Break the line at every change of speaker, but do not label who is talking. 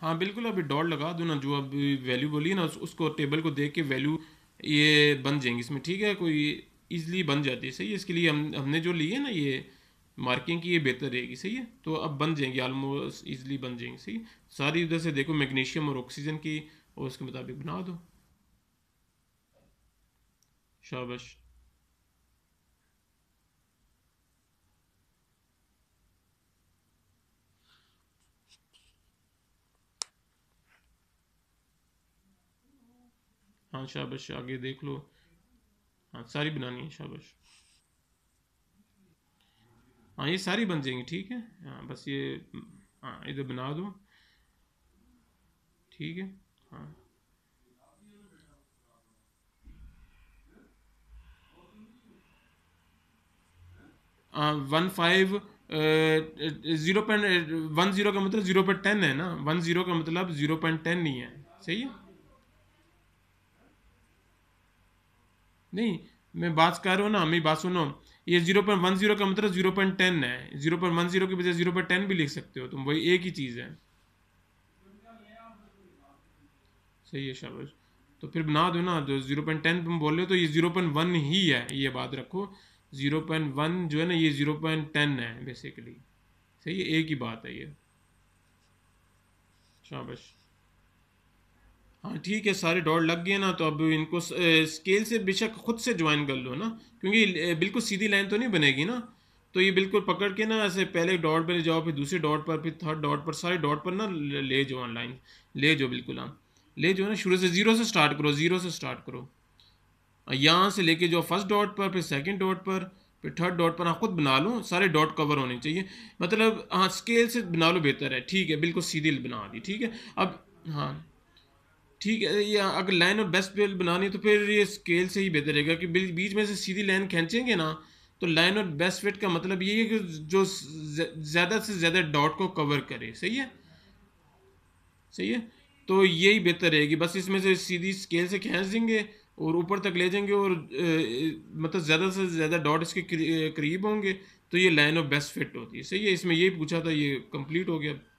हाँ बिल्कुल अभी डॉट लगा दो ना जो अभी वैल्यू बोली ना उस, उसको टेबल को देख के वैल्यू ये बन जाएंगी इसमें ठीक है कोई ईजिली बन जाती है सही है इसके लिए हम हमने जो ली है ना ये मार्किंग की ये बेहतर रहेगी सही है तो अब बन जाएंगी आलमोस्ट ईजिली बन जाएंगी सही सारी उधर से देखो मैग्नीशियम और ऑक्सीजन की और उसके मुताबिक बना दो शाबाश हाँ शाबाश आगे देख लो हाँ सारी बनानी है शाबाश हाँ ये सारी बन जाएंगी ठीक है हाँ बस ये हाँ इधर बना दो ठीक है हाँ, हाँ one five zero point one zero का मतलब ज़ीरो पॉइंट टेन है ना वन ज़ीरो का मतलब ज़ीरो पॉइंट टेन नहीं है सही है नहीं मैं बात कर रहा हूँ ना मेरी बात सुनो ये जीरो पॉइंट वन जीरो का मतलब जीरो पॉइंट टेन है जीरो पॉइंट वन जीरो की बजाय जीरो पॉइंट टेन भी लिख सकते हो तुम वही एक ही चीज़ है सही है शाबाश तो फिर बना दो ना जो जीरो पॉइंट टेन तुम बोल रहे हो तो ये जीरो पॉइंट वन ही है ये बात रखो जीरो पॉइंट वन जो है ना ये जीरो पॉइंट टेन है बेसिकली सही है एक ही बात है ये शाबाश हाँ ठीक है सारे डॉट लग गए ना तो अब इनको स्केल से बेशक खुद से ज्वाइन कर लो ना क्योंकि बिल्कुल सीधी लाइन तो नहीं बनेगी ना तो ये बिल्कुल पकड़ के ना ऐसे पहले डॉट पर जाओ फिर दूसरे डॉट पर फिर थर्ड डॉट पर सारे डॉट पर ना ले जाओ ऑनलाइन ले जाओ बिल्कुल हाँ ले जाओ ना शुरू से ज़ीरो से स्टार्ट करो ज़ीरो से स्टार्ट करो यहाँ से लेके जाओ फर्स्ट डॉट पर फिर सेकेंड डॉट पर फिर थर्ड डॉट पर हाँ खुद बना लो सारे डॉट कवर होने चाहिए मतलब हाँ स्केल से बना लो बेहतर है ठीक है बिल्कुल सीधी बना दी ठीक है अब हाँ ठीक है ये अगर लाइन और बेस्ट बेल बनानी है तो फिर ये स्केल से ही बेहतर रहेगा कि बीच में से सीधी लाइन खींचेंगे ना तो लाइन और बेस्ट फिट का मतलब ये है कि जो ज़्यादा से ज़्यादा डॉट को कवर करे सही है सही है तो यही बेहतर रहेगी बस इसमें से सीधी स्केल से खींच देंगे और ऊपर तक ले जाएंगे और ए, मतलब ज़्यादा से ज़्यादा डॉट इसके करीब होंगे तो ये लाइन ऑफ बेस्ट फिट होती है सही है इसमें यही पूछा था ये कंप्लीट हो गया